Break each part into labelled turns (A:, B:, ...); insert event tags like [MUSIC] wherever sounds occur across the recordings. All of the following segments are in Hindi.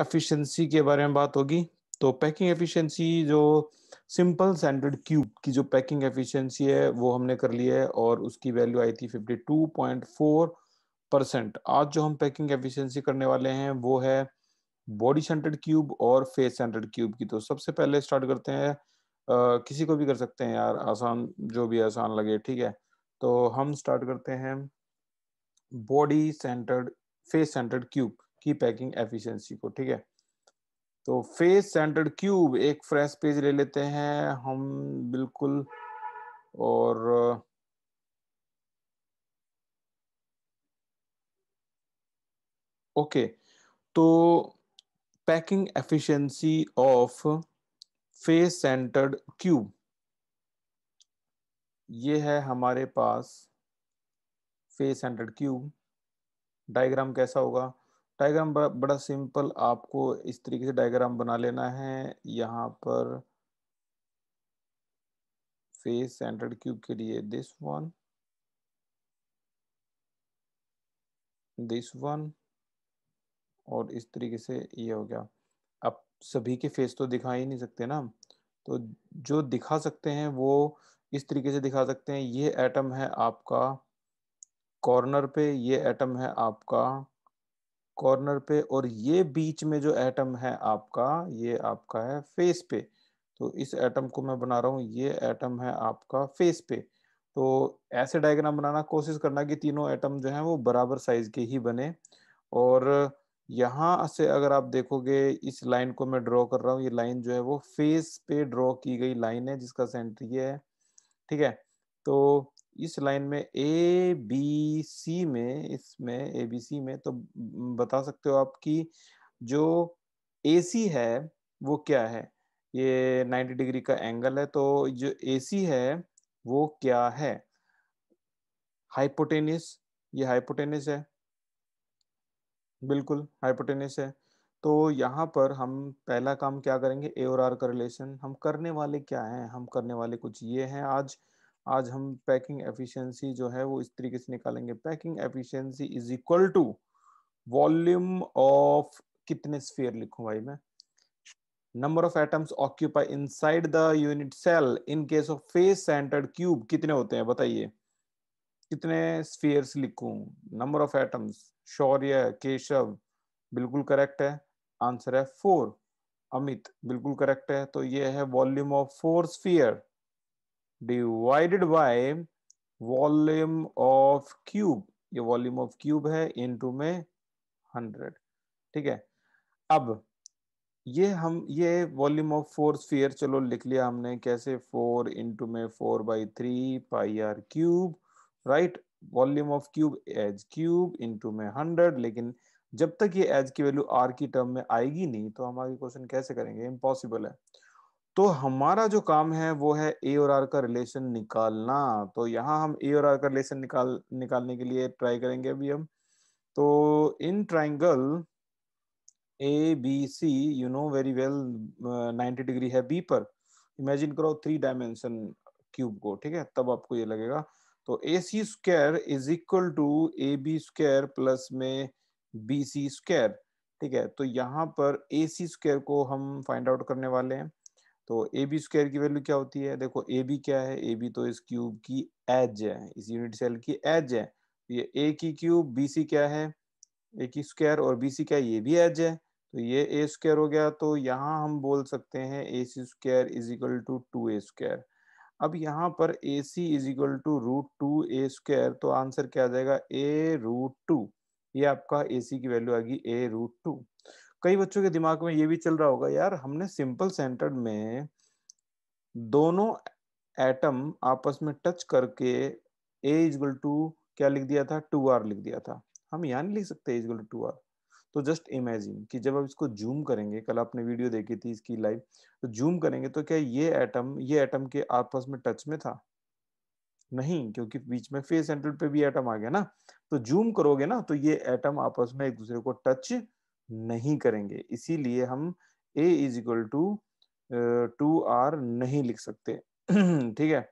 A: एफिशिएंसी के बारे में बात होगी तो पैकिंग एफिशिएंसी जो सिंपल स्टैंडर्ड क्यूब की जो पैकिंग एफिशिएंसी है वो हमने कर ली है और उसकी वैल्यू आई थी 52.4 परसेंट आज जो हम पैकिंग एफिशिएंसी करने वाले हैं वो है बॉडी सेंटर्ड क्यूब और फेस सेंटर्ड क्यूब की तो सबसे पहले स्टार्ट करते हैं आ, किसी को भी कर सकते हैं यार आसान जो भी आसान लगे ठीक है तो हम स्टार्ट करते हैं body centred face centred cube की पैकिंग एफिशिएंसी को ठीक है तो फेस सेंटर्ड क्यूब एक फ्रेश पेज ले लेते हैं हम बिल्कुल और ओके okay, तो packing efficiency of face centred cube ये है हमारे पास फेस सेंटर्ड क्यूब डायग्राम कैसा होगा डायग्राम बड़ा सिंपल आपको इस तरीके से डायग्राम बना लेना है यहाँ पर फेस सेंटर्ड क्यूब के लिए दिस वन दिस वन और इस तरीके से ये हो गया अब सभी के फेस तो दिखा ही नहीं सकते ना तो जो दिखा सकते हैं वो इस तरीके से दिखा सकते हैं ये एटम है आपका कॉर्नर पे ये एटम है आपका कॉर्नर पे और ये बीच में जो एटम है आपका ये आपका है फेस पे तो इस एटम को मैं बना रहा हूँ ये एटम है आपका फेस पे तो ऐसे डायग्राम बनाना कोशिश करना कि तीनों एटम जो है वो बराबर साइज के ही बने और यहाँ से अगर आप देखोगे इस लाइन को मैं ड्रॉ कर रहा हूँ ये लाइन जो है वो फेस पे ड्रॉ की गई लाइन है जिसका सेंटर ये है ठीक है तो इस लाइन में ए बी सी में इसमें ए बी सी में तो बता सकते हो आप कि जो ए सी है वो क्या है ये 90 डिग्री का एंगल है तो जो ए सी है वो क्या है हाइपोटेनिस ये हाइपोटेनिस है बिल्कुल हाइपोटेनिस है तो यहाँ पर हम पहला काम क्या करेंगे ए और आर का रिलेशन हम करने वाले क्या हैं हम करने वाले कुछ ये हैं आज आज हम पैकिंग एफिशिएंसी जो है वो इस तरीके से निकालेंगे packing efficiency is equal to volume of कितने स्फीयर लिखूं भाई मैं number of atoms occupy inside the unit cell in case of face centred cube कितने होते हैं बताइए कितने स्फीयर्स लिखूं number of atoms Shaurya Keshav बिल्कुल करेक्ट है आंसर है फोर अमित बिल्कुल करेक्ट है तो ये है volume of four sphere divided by volume of cube ये वॉल्यूम ऑफ क्यूब है इनटू में हंड्रेड ठीक है अब ये हम ये वॉल्यूम ऑफ फोर स्फीयर चलो लिख लिया हमने कैसे फोर इंटू में four by three pi r cube right volume of cube as cube into में हंड्रेड लेकिन जब तक ये एज की वैल्यू आर की टर्म में आएगी नहीं तो हम आगे क्वेश्चन कैसे करेंगे इम्पॉसिबल है तो हमारा जो काम है वो है ए और आर का रिलेशन निकालना तो यहाँ हम ए और आर का रिलेशन निकाल निकालने के लिए ट्राई करेंगे अभी हम तो in triangle A B C you know very well 90 degree है बी पर इमेजिन करो थ्री डायमेंशन क्यूब को ठीक है तब आपको ये लगेगा तो A C square is equal to A B square plus में बी सी स्क्वायर ठीक है तो यहाँ पर ए सी स्क्वायर को हम फाइंड आउट करने वाले हैं तो ए बी स्क्वायर की वैल्यू क्या होती है देखो ए बी क्या है ए बी तो इस क्यूब की एज है इस यूनिट सेल की एज है तो ये ए की क्यूब बी सी क्या है ए की स्क्वायर और बी सी क्या है ये भी एज है तो ये ए स्क्वायर हो गया तो यहाँ हम बोल सकते हैं A C square is equal to two A square अब यहाँ पर A C is equal to root two A square तो आंसर क्या आ जाएगा ए रूट टू ये आपका ए सी की वैल्यू आ गई ए रूट टू कई बच्चों के दिमाग में ये भी चल रहा होगा यार हमने सिंपल सेंटर्ड में दोनों एटम आपस में टच करके ए इजल टू क्या लिख दिया था टू आर लिख दिया था हम यहाँ नहीं लिख सकते इजल टू टू आर तो जस्ट इमेजिन कि जब आप इसको जूम करेंगे कल आपने वीडियो देखी थी इसकी लाइव तो जूम करेंगे तो क्या ये एटम ये एटम के आपस में टच में था नहीं क्योंकि बीच में फेस सेंटर पे भी एटम आ गया ना तो जूम करोगे ना तो ये एटम आपस में एक दूसरे को टच नहीं करेंगे इसीलिए हम A is equal to two r नहीं लिख सकते [CLEARS THROAT] ठीक है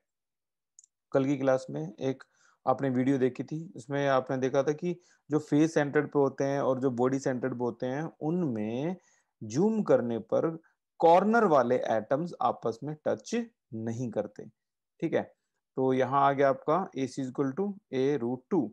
A: कल की क्लास में एक आपने वीडियो देखी थी उसमें आपने देखा था कि जो फेस सेंटर्ड पे होते हैं और जो बॉडी सेंटर्ड पे होते हैं उनमें जूम करने पर कॉर्नर वाले एटम्स आपस में टच नहीं करते ठीक है तो यहाँ आ गया आपका A C equal to A root two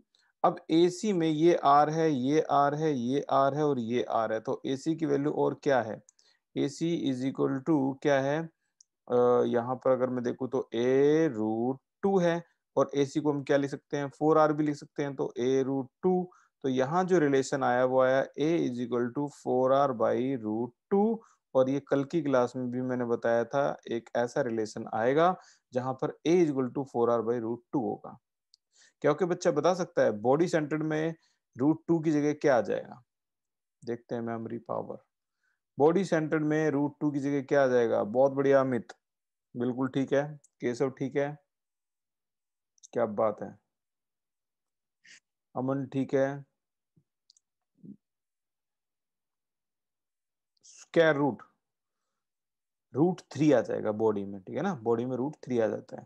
A: अब सी में ये आर है ये आर है ये आर है और ये आर है तो सी की वैल्यू और क्या है सी इज इक्वल टू क्या है आ, यहाँ पर अगर मैं देखूँ तो ए रूट टू है और सी को हम क्या लिख सकते हैं फोर आर भी लिख सकते हैं तो ए रूट टू तो यहाँ जो रिलेशन आया वो आया A is equal to four r by root two और ये कल की क्लास में भी मैंने बताया था एक ऐसा रिलेशन आएगा जहां पर a is equal to four r by root two होगा क्योंकि बच्चा बता सकता है बॉडी सेंटर्ड में रूट टू की जगह क्या आ जाएगा देखते हैं मेमोरी पावर बॉडी सेंटर्ड में रूट टू की जगह क्या आ जाएगा बहुत बढ़िया अमित बिल्कुल ठीक है केशव ठीक है क्या बात है अमन ठीक है स्क्वायर रूट रूट थ्री आ जाएगा बॉडी में ठीक है ना बॉडी में रूट थ्री आ जाता है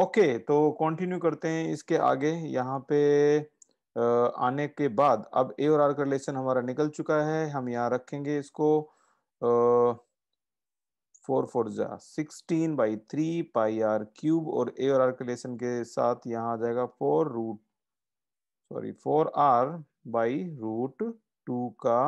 A: ओके okay, तो कंटिन्यू करते हैं इसके आगे यहाँ पे आने के बाद अब ए और आर का रिलेशन हमारा निकल चुका है हम यहाँ रखेंगे इसको फोर फोर जा sixteen by three pi r cube और ए और आर के रिलेशन के साथ यहाँ आ जाएगा four root sorry four r by root two का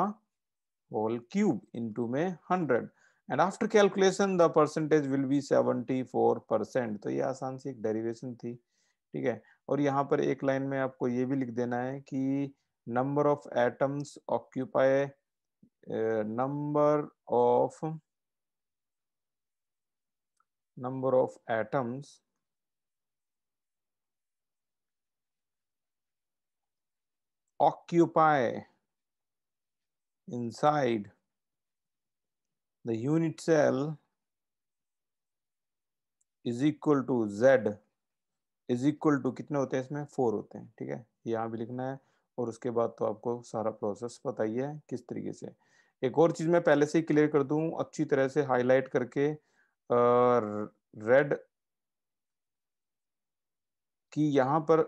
A: होल क्यूब इनटू में hundred and after calculation the percentage will be seventy four percent तो ये आसान सी एक डेरिवेशन थी ठीक है और यहाँ पर एक लाइन में आपको ये भी लिख देना है कि number of atoms occupy number of number of atoms occupy inside the unit cell is equal to Z is equal to कितने होते हैं इसमें फोर होते हैं ठीक है यहाँ भी लिखना है और उसके बाद तो आपको सारा प्रोसेस पता ही है किस तरीके से एक और चीज मैं पहले से ही क्लियर कर दू अच्छी तरह से हाईलाइट करके रेड कि यहाँ पर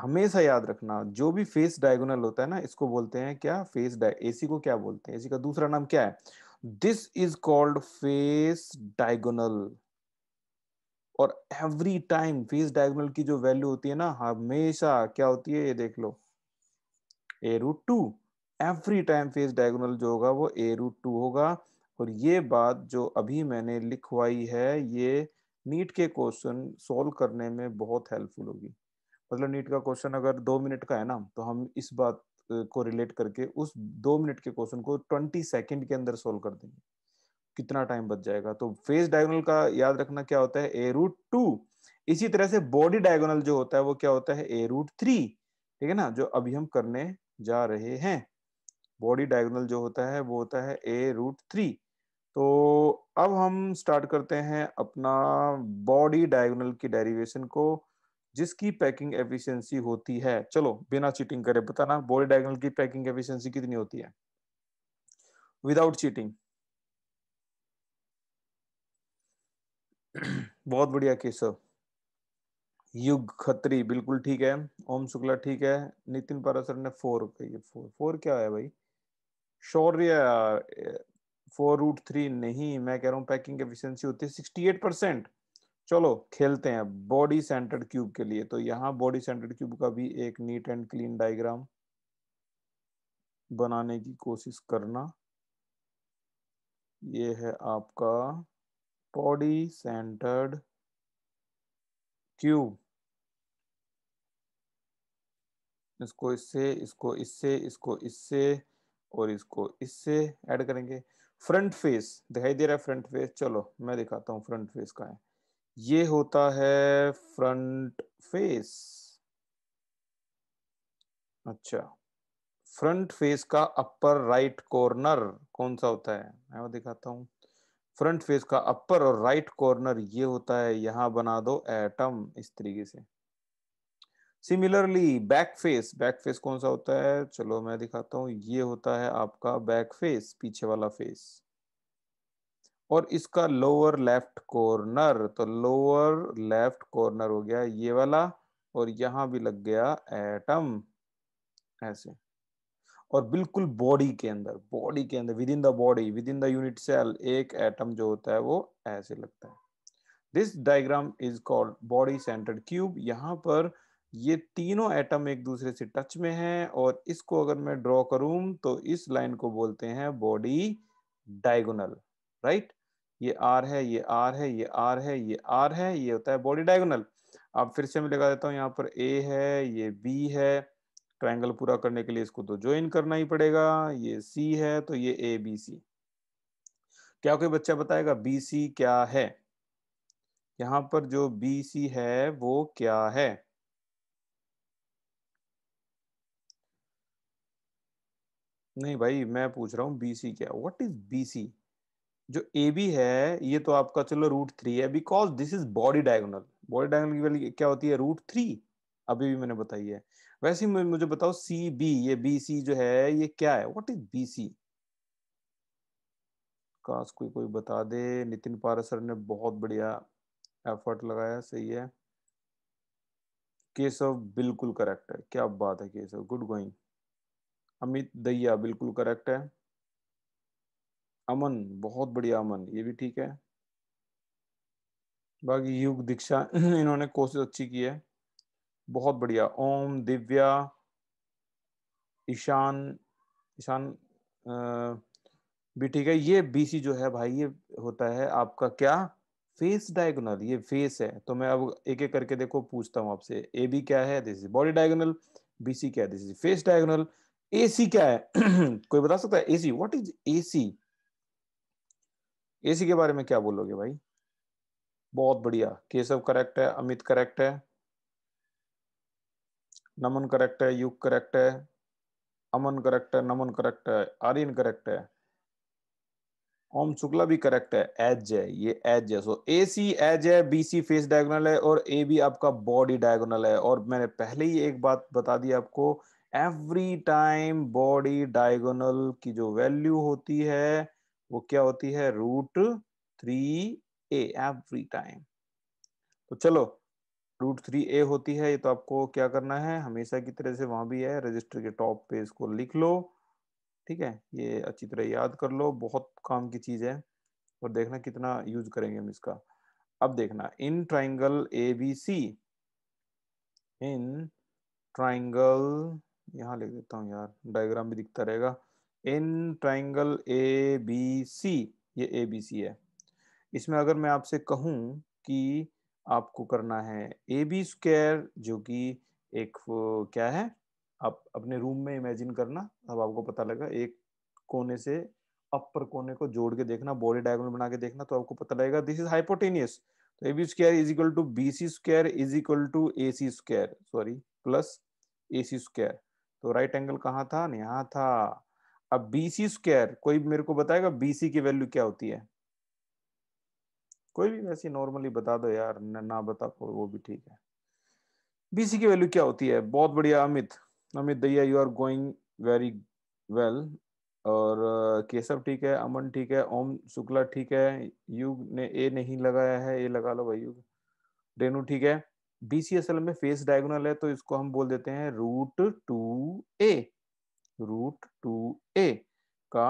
A: हमेशा याद रखना जो भी फेस डायगोनल होता है ना इसको बोलते हैं क्या फेस एसी को क्या बोलते हैं एसी का दूसरा नाम क्या है this is called face diagonal और एवरी टाइम फेस डायगोनल की जो वैल्यू होती है ना हमेशा क्या होती है ये देख लो a root two every time face diagonal जो होगा वो ए रूट टू होगा और ये बात जो अभी मैंने लिखवाई है ये नीट के क्वेश्चन सोल्व करने में बहुत हेल्पफुल होगी मतलब नीट का क्वेश्चन अगर दो मिनट का है ना तो हम इस बात को रिलेट करके उस दो मिनट के क्वेश्चन को ट्वेंटी सेकेंड के अंदर सोल्व कर देंगे कितना टाइम बच जाएगा तो फेस डायगोनल का याद रखना क्या होता है ए रूट टू इसी तरह से बॉडी डायगोनल जो होता है वो क्या होता है ए रूट थ्री ठीक है ना जो अभी हम करने जा रहे हैं बॉडी डायगोनल जो होता है वो होता है ए रूट थ्री तो अब हम स्टार्ट करते हैं अपना बॉडी डायगोनल की डेरिवेशन को जिसकी पैकिंग एफिशिएंसी होती है चलो बिना चीटिंग करे बताना बॉडी डायगनल की पैकिंग एफिशिएंसी कितनी होती है विदाउट चीटिंग [CLEARS THROAT] बहुत बढ़िया केशव युग खत्री बिल्कुल ठीक है ओम शुक्ला ठीक है नितिन पारासर ने फोर कही फोर फोर क्या है भाई शौर्य फोर रूट थ्री नहीं मैं कह रहा हूँ पैकिंग एफिशिएंसी होती है सिक्सटी एट परसेंट चलो खेलते हैं बॉडी सेंटर्ड क्यूब के लिए तो यहाँ बॉडी सेंटर्ड क्यूब का भी एक नीट एंड क्लीन डायग्राम बनाने की कोशिश करना ये है आपका बॉडी सेंटर्ड क्यूब इसको इससे इसको इससे इसको इससे और इसको इससे ऐड करेंगे फ्रंट फेस दिखाई दे रहा है फ्रंट फेस चलो मैं दिखाता हूँ फ्रंट फेस का है ये होता है फ्रंट फेस अच्छा फ्रंट फेस का अपर राइट कॉर्नर कौन सा होता है मैं वो दिखाता हूँ फ्रंट फेस का अपर और राइट कॉर्नर ये होता है यहां बना दो एटम इस तरीके से similarly back face back face कौन सा होता है चलो मैं दिखाता हूं ये होता है आपका बैक फेस पीछे वाला फेस और इसका लोअर लेफ्ट कॉर्नर तो लोअर लेफ्ट कॉर्नर हो गया ये वाला और यहाँ भी लग गया एटम ऐसे और बिल्कुल बॉडी के अंदर बॉडी के अंदर within the body within the unit cell एक एटम जो होता है वो ऐसे लगता है this diagram is called body centred cube यहां पर ये तीनों एटम एक दूसरे से टच में हैं और इसको अगर मैं ड्रॉ करूं तो इस लाइन को बोलते हैं बॉडी डायगोनल राइट ये आर है ये आर है ये आर है ये आर है ये होता है बॉडी डायगोनल अब फिर से मैं लगा देता हूँ यहाँ पर ए है ये बी है ट्रायंगल पूरा करने के लिए इसको तो ज्वाइन करना ही पड़ेगा ये सी है तो ये ए बी सी क्या कोई बच्चा बताएगा बी सी क्या है यहाँ पर जो बी सी है वो क्या है नहीं भाई मैं पूछ रहा हूँ बी सी क्या व्हाट इज बी सी जो ए बी है ये तो आपका चलो रूट थ्री है because this is body diagonal body diagonal की वैल्यू क्या होती है रूट थ्री अभी भी मैंने बताई है वैसे ही मुझे बताओ सी बी ये बी सी जो है ये क्या है व्हाट इज बी सी काश कोई कोई बता दे नितिन पारा सर ने बहुत बढ़िया एफर्ट लगाया सही है केशव बिल्कुल करेक्ट है क्या बात है केशव गुड गोइंग अमित दैया बिल्कुल करेक्ट है अमन बहुत बढ़िया अमन ये भी ठीक है बाकी युग दीक्षा [CLEARS THROAT] इन्होंने कोशिश अच्छी की है बहुत बढ़िया ओम दिव्या ईशान ईशान भी ठीक है ये बीसी जो है भाई ये होता है आपका क्या फेस डायगोनल ये फेस है तो मैं अब एक एक करके देखो पूछता हूँ आपसे ए बी क्या है this is body diagonal BC क्या है this is face diagonal AC क्या है [CLEARS THROAT] कोई बता सकता है AC what is AC C AC के बारे में क्या बोलोगे भाई बहुत बढ़िया केशव करेक्ट है अमित करेक्ट है नमन करेक्ट है युग करेक्ट है अमन करेक्ट है नमन करेक्ट है आर्यन करेक्ट है ओम शुक्ला भी करेक्ट है एज है ये एज है सो ए सी एज है बी सी फेस डायगोनल है और ए बी आपका बॉडी डायगोनल है और मैंने पहले ही एक बात बता दी आपको एवरी टाइम बॉडी डायगोनल की जो वैल्यू होती है वो क्या होती है root three a every time तो चलो रूट थ्री ए होती है ये तो आपको क्या करना है हमेशा की तरह से वहां भी है रजिस्टर के टॉप पे इसको लिख लो ठीक है ये अच्छी तरह याद कर लो बहुत काम की चीज है और देखना कितना यूज करेंगे हम इसका अब देखना in triangle A B C in triangle यहाँ लिख देता हूँ यार डायग्राम भी दिखता रहेगा इन ट्राइंगल ए बी सी ये ए बी सी है इसमें अगर मैं आपसे कहूं कि आपको करना है ए बी स्क्वायर जो कि एक क्या है आप अपने रूम में इमेजिन करना अब आपको पता लगा एक कोने से अपर कोने को जोड़ के देखना बॉडी डायग्राम बना के देखना तो आपको पता लगेगा दिस इज हाइपोटेनियस तो A B square is equal to B C square is equal to A C square sorry plus A C square तो राइट एंगल कहाँ था यहाँ था अब बीसी स्क्वायर कोई मेरे को बताएगा बीसी की वैल्यू क्या होती है कोई भी वैसे नॉर्मली बता दो यार ना बता को वो भी ठीक है बीसी की वैल्यू क्या होती है बहुत बढ़िया Amit Amit Daiya you are going very well और केशव ठीक है अमन ठीक है ओम शुक्ला ठीक है युग ने ए नहीं लगाया है ए लगा लो भाई युग रेणु ठीक है बीसी असल में फेस डायगोनल है तो इसको हम बोल देते हैं root two A root two a का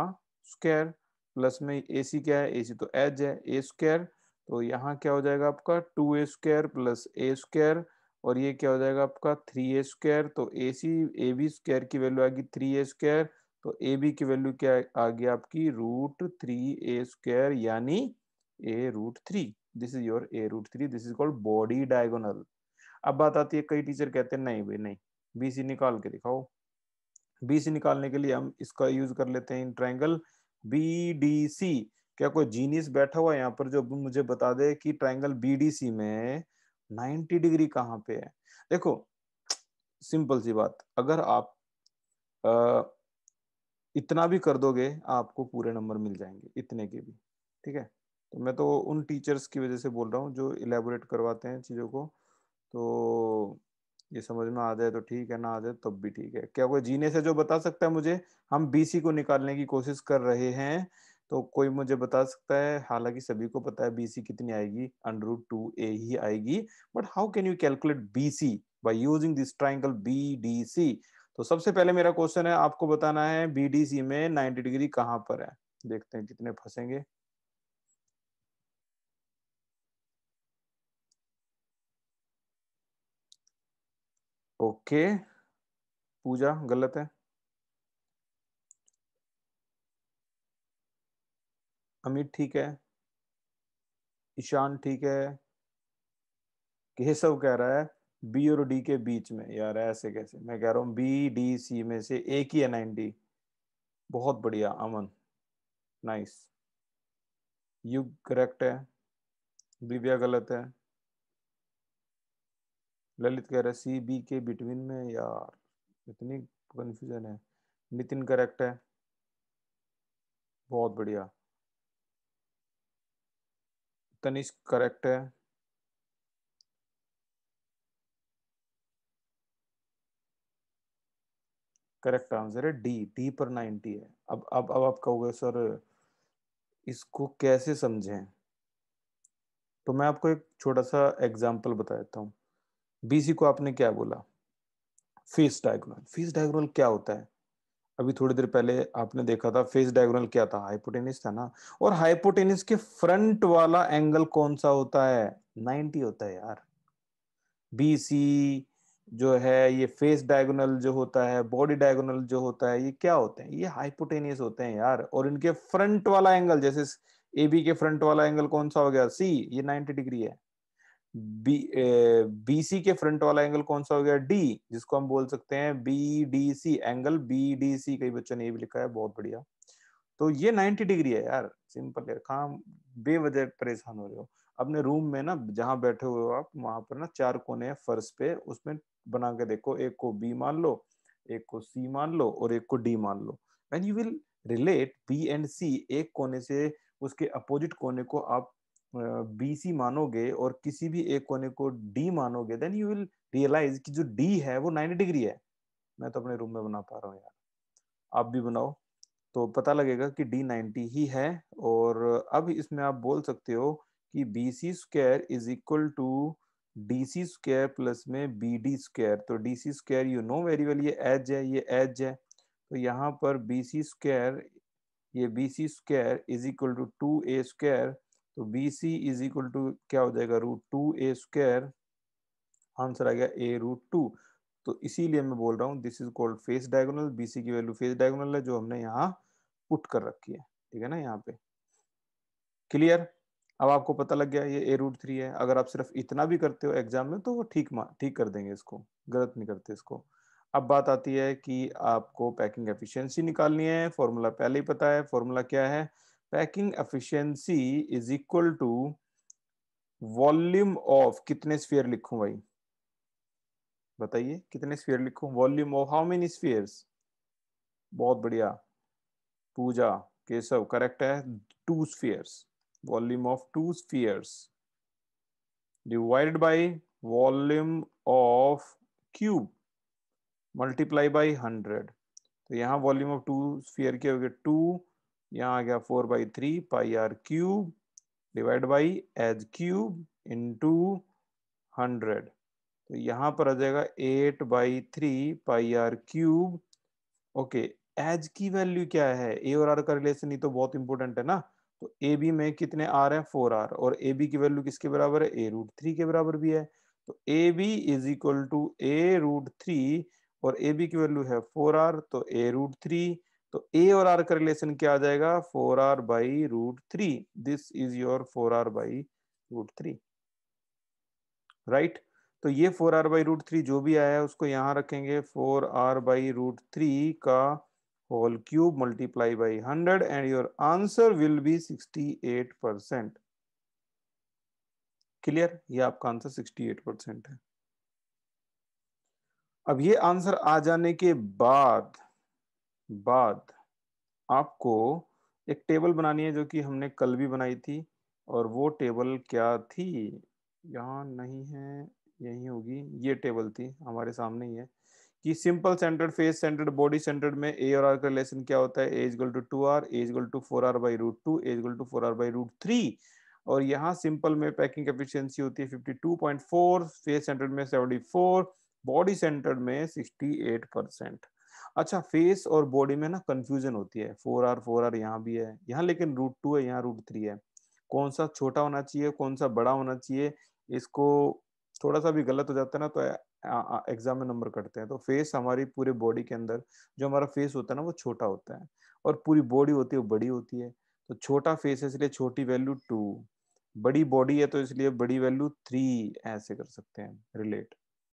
A: स्क्वायर प्लस में ए सी क्या है ए सी तो एच है ए स्क्वायर तो यहाँ क्या हो जाएगा आपका two A square plus a square और ये क्या हो जाएगा आपका थ्री ए स्क्वायर तो A C A B square की वैल्यू आ गई थ्री ए स्क्वायर तो ए बी की वैल्यू क्या आ गई आपकी रूट थ्री ए स्क्वायर यानी a root three this is your a root three this is called body diagonal अब बात आती है कई टीचर कहते हैं नहीं भाई नहीं बी सी निकाल के दिखाओ बी सी निकालने के लिए हम इसका यूज कर लेते हैं ट्राइंगल बी डी सी क्या कोई जीनिस बैठा हुआ है यहाँ पर जो मुझे बता दे कि ट्राइंगल बी डी सी में 90 डिग्री कहाँ पे है देखो सिंपल सी बात अगर आप आ, इतना भी कर दोगे आपको पूरे नंबर मिल जाएंगे इतने के भी ठीक है तो मैं तो उन टीचर्स की वजह से बोल रहा हूँ जो इलेबोरेट करवाते हैं चीज़ों को तो ये समझ में आ जाए तो ठीक है ना आ जाए तो तब तो भी ठीक है क्या कोई जीने से जो बता सकता है मुझे हम बीसी को निकालने की कोशिश कर रहे हैं तो कोई मुझे बता सकता है हालांकि सभी को पता है बीसी कितनी आएगी अंडर टू ए ही आएगी but how can you calculate BC by using this triangle B D C तो सबसे पहले मेरा क्वेश्चन है आपको बताना है बी डी सी में नाइन्टी डिग्री कहाँ पर है देखते हैं कितने फंसेंगे ओके पूजा गलत है अमित ठीक है ईशान ठीक है केशव कह रहा है बी और डी के बीच में यार ऐसे कैसे मैं कह रहा हूँ बी डी सी में से एक ही है नाइन डी बहुत बढ़िया अमन नाइस यू करेक्ट है दिव्या गलत है ललित कह रहा है सी बी के बिटवीन में यार इतनी कंफ्यूजन है नितिन करेक्ट है बहुत बढ़िया तनिष्क करेक्ट है करेक्ट आंसर है डी डी पर नाइनटी है अब अब अब आप कहोगे सर इसको कैसे समझें तो मैं आपको एक छोटा सा एग्जांपल बता देता हूँ बीसी को आपने क्या बोला फेस डायगोनल फेस डायगोनल क्या होता है अभी थोड़ी देर पहले आपने देखा था फेस डायगोनल क्या था हाइपोटेनिस था ना और हाइपोटेनिस के फ्रंट वाला एंगल कौन सा होता है 90 होता है यार बीसी जो है ये फेस डायगोनल जो होता है बॉडी डायगोनल जो होता है ये क्या होते हैं ये हाइपोटेनियस होते हैं यार और इनके फ्रंट वाला एंगल जैसे ए बी के फ्रंट वाला एंगल कौन सा हो गया सी ये 90 डिग्री है बी सी eh, के फ्रंट वाला एंगल कौन सा हो गया डी जिसको हम बोल सकते हैं B D C angle B D C कई बच्चों ने भी लिखा है बहुत बढ़िया तो ये 90 डिग्री है यार सिंपल है काम बेवजह परेशान हो रहे हो अपने रूम में ना जहाँ बैठे हुए हो आप वहां पर ना चार कोने हैं फर्श पे उसमें बना के देखो एक को बी मान लो एक को सी मान लो और एक को डी मान लो and you will relate B and C एक कोने से उसके अपोजिट कोने को आप बी सी मानोगे और किसी भी एक कोने को डी मानोगे देन यू विल रियलाइज कि जो डी है वो 90 डिग्री है मैं तो अपने रूम में बना पा रहा हूँ यार आप भी बनाओ तो पता लगेगा कि डी 90 ही है और अब इसमें आप बोल सकते हो कि B C square is equal to D C square plus में बी डी स्क्वायर तो D C square you know very well ये एज है ये एज है तो यहाँ पर बी सी स्क्वायर ये B C square is equal to two A square तो B C is equal to क्या हो जाएगा रूट टू ए स्क्वायर आंसर आ गया ए रूट टू तो इसीलिए मैं बोल रहा हूँ this is called face diagonal B C की वैल्यू फेस डायगोनल है जो हमने यहाँ पुट कर रखी है ठीक है ना यहाँ पे क्लियर अब आपको पता लग गया ये ए रूट थ्री है अगर आप सिर्फ इतना भी करते हो एग्जाम में तो वो ठीक ठीक कर देंगे इसको गलत नहीं करते इसको अब बात आती है कि आपको पैकिंग एफिशिएंसी निकालनी है फॉर्मूला पहले ही पता है फॉर्मूला क्या है packing efficiency is equal to volume of कितने स्फीयर लिखूं भाई बताइए कितने स्फीयर लिखूं volume of how many spheres बहुत बढ़िया पूजा केशव करेक्ट है two spheres volume of two spheres divided by volume of cube multiply by hundred तो यहाँ वॉल्यूम ऑफ टू स्फीयर क्या हो गया टू यहाँ आ गया four by three pi r cube divide by H cube into hundred तो यहाँ पर आ जाएगा eight by three pi r cube okay edge की वैल्यू क्या है ए और आर का रिलेशन ही तो बहुत इंपॉर्टेंट है ना तो ए बी में कितने आर है फोर आर और ए बी की वैल्यू किसके बराबर है ए रूट थ्री के बराबर भी है तो A B is equal to A root three और ए बी की वैल्यू है फोर आर तो ए रूट थ्री तो ए और आर का रिलेशन क्या आ जाएगा four r by root three this is your four r by root three right तो ये four r by root three जो भी आया है उसको यहां रखेंगे four r by root three का whole cube multiply by hundred and your answer will be sixty eight percent clear ये आपका आंसर सिक्सटी एट परसेंट है अब ये आंसर आ जाने के बाद बाद आपको एक टेबल बनानी है जो कि हमने कल भी बनाई थी और वो टेबल क्या थी यहाँ नहीं है यही होगी ये टेबल थी हमारे सामने ही है कि simple centred face centred body centred में ए और आर का रिलेशन क्या होता है a is equal to two r a is equal to four r by root two a is equal to four r by root three और यहाँ सिंपल में पैकिंग एफिशिएंसी होती है fifty two point four face centred में सेवेंटी फोर बॉडी सेंटर्ड में सिक्सटी एट परसेंट अच्छा फेस और बॉडी में ना कंफ्यूजन होती है फोर आर फोर आर यहाँ भी है यहाँ लेकिन रूट टू है यहाँ रूट थ्री है कौन सा छोटा होना चाहिए कौन सा बड़ा होना चाहिए इसको थोड़ा सा भी गलत हो जाता है ना तो एग्जाम में नंबर कटते हैं तो फेस हमारी पूरे बॉडी के अंदर जो हमारा फेस होता है ना वो छोटा होता है और पूरी बॉडी होती है वो बड़ी होती है तो छोटा फेस है इसलिए छोटी वैल्यू टू बड़ी बॉडी है तो इसलिए बड़ी वैल्यू थ्री ऐसे कर सकते हैं रिलेट